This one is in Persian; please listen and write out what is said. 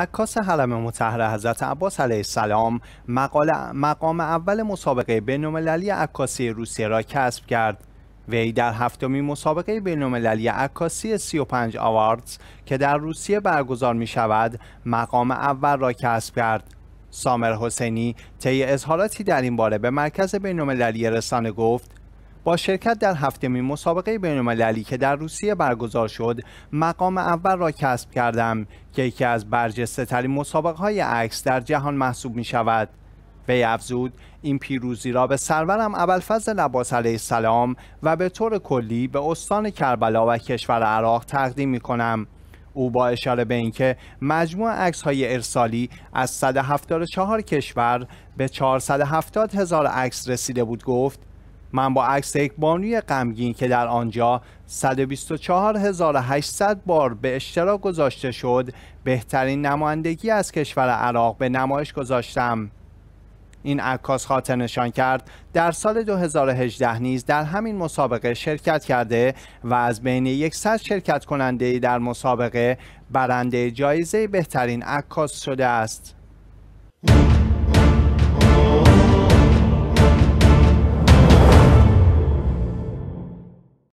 عکاس حرم مطهر حضرت عباس علیه السلام مقام اول مسابقه بینالمللی عکاسی روسیه را کسب کرد وی در هفتمین مسابقه بینالمللی عکاسی 35 آواردز که در روسیه برگزار می شود مقام اول را کسب کرد سامر حسینی طی اظهاراتی در این باره به مرکز بینالمللی رسانه گفت با شرکت در هفتمین مسابقه بین‌المللی که در روسیه برگزار شد مقام اول را کسب کردم که یکی از برجسته ترین مسابقه های عکس در جهان محسوب می شود وی افزود این پیروزی را به سرورم ابوالفضل عباس علیه السلام و به طور کلی به استان کربلا و کشور عراق تقدیم می کنم او با اشاره به اینکه مجموع عکس های ارسالی از 174 کشور به 470 هزار عکس رسیده بود گفت من با عکس یک بانوی غمگین که در آنجا 124800 بار به اشتراک گذاشته شد بهترین نمایندگی از کشور عراق به نمایش گذاشتم این عکاس خاطر نشان کرد در سال 2018 نیز در همین مسابقه شرکت کرده و از بین 100 شرکت کننده در مسابقه برنده جایزه بهترین عکاس شده است